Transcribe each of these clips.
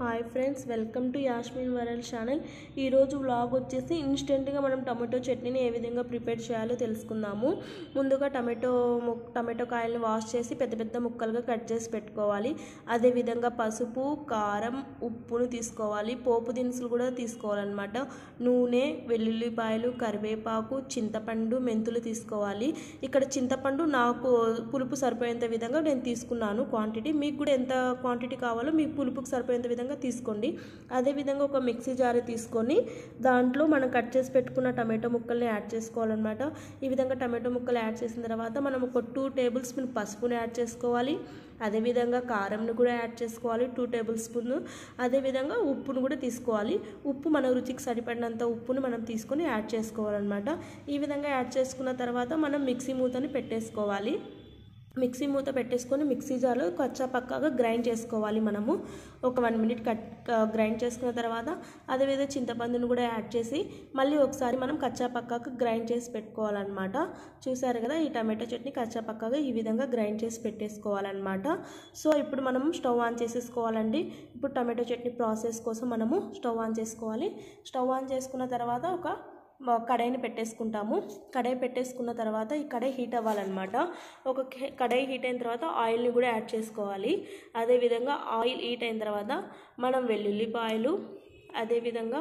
hi friends welcome to Yashmin world channel ఈరోజు blog వచ్చేసి ఇన్స్టెంట్గా మనం టమాటో చట్నీని ఏ విధంగా ప్రిపేర్ చేయాలో తెలుసుకుందాము ముందుగా టమాటో టమాటో కాయలను వాష్ చేసి పెద్ద పెద్ద ముక్కలుగా కట్ చేసి పెట్టుకోవాలి అదేవిధంగా పసుపు కారం ఉప్పును తీసుకోవాలి పోపు దినుసులు కూడా తీసుకోవాలన్నమాట నూనె వెల్లుల్లిపాయలు కరివేపాకు చింతపండు మెంతులు తీసుకోవాలి ఇక్కడ చింతపండు నాకు పులుపు సరిపోయేంత విధంగా నేను తీసుకున్నాను క్వాంటిటీ మీకు కూడా ఎంత క్వాంటిటీ కావాలో మీకు పులుపుకు సరిపోయేంత విధంగా విధంగా తీసుకోండి అదేవిధంగా ఒక మిక్సీ జార్ తీసుకొని దాంట్లో మనం కట్ చేసి పెట్టుకున్న టమాటో ముక్కల్ని యాడ్ చేసుకోవాలన్నమాట ఈ విధంగా టమాటో ముక్కలు యాడ్ చేసిన తర్వాత మనం ఒక టూ టేబుల్ స్పూన్ పసుపుని యాడ్ చేసుకోవాలి అదేవిధంగా కారంను కూడా యాడ్ చేసుకోవాలి టూ టేబుల్ స్పూన్ అదేవిధంగా ఉప్పును కూడా తీసుకోవాలి ఉప్పు మన రుచికి సరిపడినంత ఉప్పును మనం తీసుకొని యాడ్ చేసుకోవాలన్నమాట ఈ విధంగా యాడ్ చేసుకున్న తర్వాత మనం మిక్సీ మూతని పెట్టేసుకోవాలి మిక్సీ మూత పెట్టేసుకొని మిక్సీ జార్లో కచ్చా పక్కాగా గ్రైండ్ చేసుకోవాలి మనము ఒక వన్ మినిట్ కట్ గ్రైండ్ చేసుకున్న తర్వాత అదేవిధంగా చింతపండును కూడా యాడ్ చేసి మళ్ళీ ఒకసారి మనం కచ్చా పక్కాగా గ్రైండ్ చేసి పెట్టుకోవాలన్నమాట చూసారు కదా ఈ టమాటో చట్నీ కచ్చా పక్కాగా ఈ విధంగా గ్రైండ్ చేసి పెట్టేసుకోవాలన్నమాట సో ఇప్పుడు మనం స్టవ్ ఆన్ చేసేసుకోవాలండి ఇప్పుడు టమాటో చట్నీ ప్రాసెస్ కోసం మనము స్టవ్ ఆన్ చేసుకోవాలి స్టవ్ ఆన్ చేసుకున్న తర్వాత ఒక కడాయిని పెట్టేసుకుంటాము కడాయి పెట్టేసుకున్న తర్వాత ఈ కడాయి హీట్ అవ్వాలన్నమాట ఒక కడాయి హీట్ అయిన తర్వాత ఆయిల్ని కూడా యాడ్ చేసుకోవాలి అదేవిధంగా ఆయిల్ హీట్ అయిన తర్వాత మనం వెల్లుల్లిపాయలు అదేవిధంగా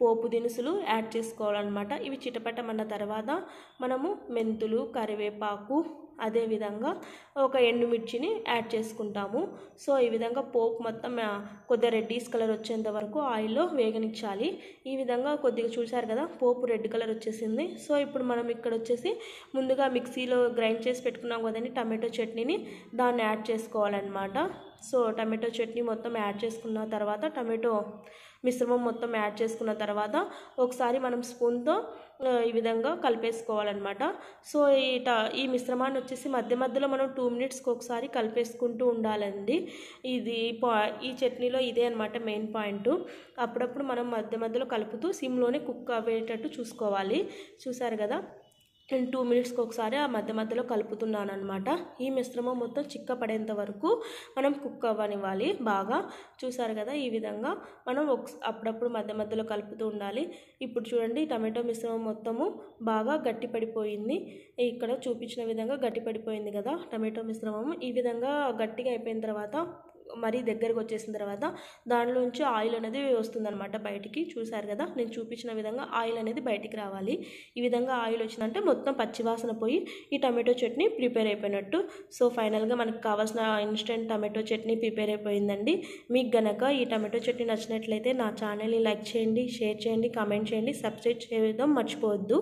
పోపు దినుసులు యాడ్ చేసుకోవాలన్నమాట ఇవి చిటపటమన్న తర్వాత మనము మెంతులు కరివేపాకు అదేవిధంగా ఒక ఎండుమిర్చిని యాడ్ చేసుకుంటాము సో ఈ విధంగా పోపు మొత్తం కొద్దిగా ఈస్ కలర్ వచ్చేంత వరకు ఆయిల్లో వేగనిచ్చాలి ఈ విధంగా కొద్దిగా చూశారు కదా పోపు రెడ్ కలర్ వచ్చేసింది సో ఇప్పుడు మనం ఇక్కడ వచ్చేసి ముందుగా మిక్సీలో గ్రైండ్ చేసి పెట్టుకున్నాం కదండి టమాటో చట్నీని దాన్ని యాడ్ చేసుకోవాలన్నమాట సో టమాటో చట్నీ మొత్తం యాడ్ చేసుకున్న తర్వాత టమాటో మిశ్రమం మొత్తం యాడ్ చేసుకున్న తర్వాత ఒకసారి మనం స్పూన్తో ఈ విధంగా కలిపేసుకోవాలన్నమాట సో ఈ ఈ మిశ్రమాన్ని వచ్చేసి మధ్య మధ్యలో మనం టూ మినిట్స్కి ఒకసారి కలిపేసుకుంటూ ఉండాలండి ఇది ఈ చట్నీలో ఇదే అనమాట మెయిన్ పాయింట్ అప్పుడప్పుడు మనం మధ్య మధ్యలో కలుపుతూ సిమ్లోనే కుక్ అవ్వేటట్టు చూసుకోవాలి చూసారు కదా నేను టూ మినిట్స్కి ఒకసారి ఆ మధ్య మధ్యలో కలుపుతున్నాను అనమాట ఈ మిశ్రమం మొత్తం చిక్క పడేంత వరకు మనం కుక్ అవ్వనివ్వాలి బాగా చూసారు కదా ఈ విధంగా మనం అప్పుడప్పుడు మధ్య మధ్యలో కలుపుతూ ఉండాలి ఇప్పుడు చూడండి టమాటో మిశ్రమం మొత్తము బాగా గట్టి పడిపోయింది ఇక్కడ చూపించిన విధంగా గట్టి పడిపోయింది కదా టమాటో మిశ్రమము ఈ విధంగా గట్టిగా అయిపోయిన తర్వాత మరీ దగ్గరకు వచ్చేసిన తర్వాత దానిలోంచి ఆయిల్ అనేది వస్తుందన్నమాట బయటికి చూశారు కదా నేను చూపించిన విధంగా ఆయిల్ అనేది బయటికి రావాలి ఈ విధంగా ఆయిల్ వచ్చిందంటే మొత్తం పచ్చివాసన పోయి ఈ టమాటో చట్నీ ప్రిపేర్ అయిపోయినట్టు సో ఫైనల్గా మనకు కావాల్సిన ఇన్స్టెంట్ టమాటో చట్నీ ప్రిపేర్ అయిపోయిందండి మీకు గనక ఈ టమాటో చట్నీ నచ్చినట్లయితే నా ఛానల్ని లైక్ చేయండి షేర్ చేయండి కామెంట్ చేయండి సబ్స్క్రైబ్ చేయడం మర్చిపోవద్దు